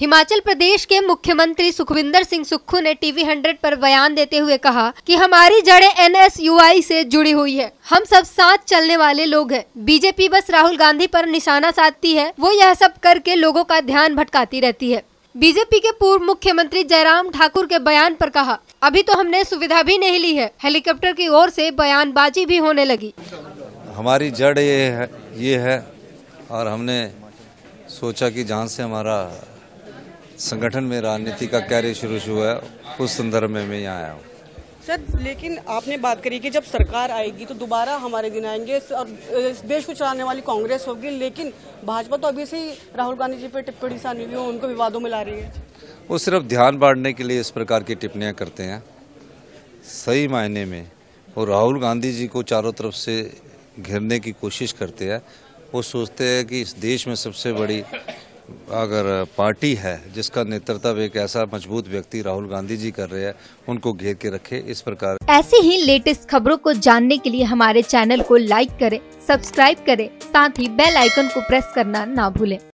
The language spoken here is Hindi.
हिमाचल प्रदेश के मुख्यमंत्री सुखविंदर सिंह सुक्खू ने टीवी हंड्रेड पर बयान देते हुए कहा कि हमारी जड़ें एनएसयूआई से जुड़ी हुई है हम सब साथ चलने वाले लोग हैं बीजेपी बस राहुल गांधी पर निशाना साधती है वो यह सब करके लोगों का ध्यान भटकाती रहती है बीजेपी के पूर्व मुख्यमंत्री जयराम ठाकुर के बयान पर कहा अभी तो हमने सुविधा भी नहीं ली है हेलीकॉप्टर की ओर से बयानबाजी भी होने लगी हमारी जड़ ये है ये है और हमने सोचा कि जहाँ से हमारा संगठन में राजनीति का कार्य शुरू हुआ है उस संदर्भ में मैं यहाँ आया हूँ सर लेकिन आपने बात करी कि जब सरकार आएगी तो दोबारा हमारे दिन आएंगे और देश को चलाने वाली कांग्रेस होगी लेकिन भाजपा तो अभी से ही राहुल गांधी जी पे टिप्पणी सानी हुई उनको विवादों में ला रही है वो सिर्फ ध्यान बांटने के लिए इस प्रकार की टिप्पणियाँ करते हैं सही मायने में वो राहुल गांधी जी को चारों तरफ से घिरने की कोशिश करते हैं वो सोचते हैं कि इस देश में सबसे बड़ी अगर पार्टी है जिसका नेतृत्व एक ऐसा मजबूत व्यक्ति राहुल गांधी जी कर रहे हैं उनको घेर के रखे इस प्रकार ऐसी ही लेटेस्ट खबरों को जानने के लिए हमारे चैनल को लाइक करें सब्सक्राइब करें साथ ही बेल आइकन को प्रेस करना ना भूलें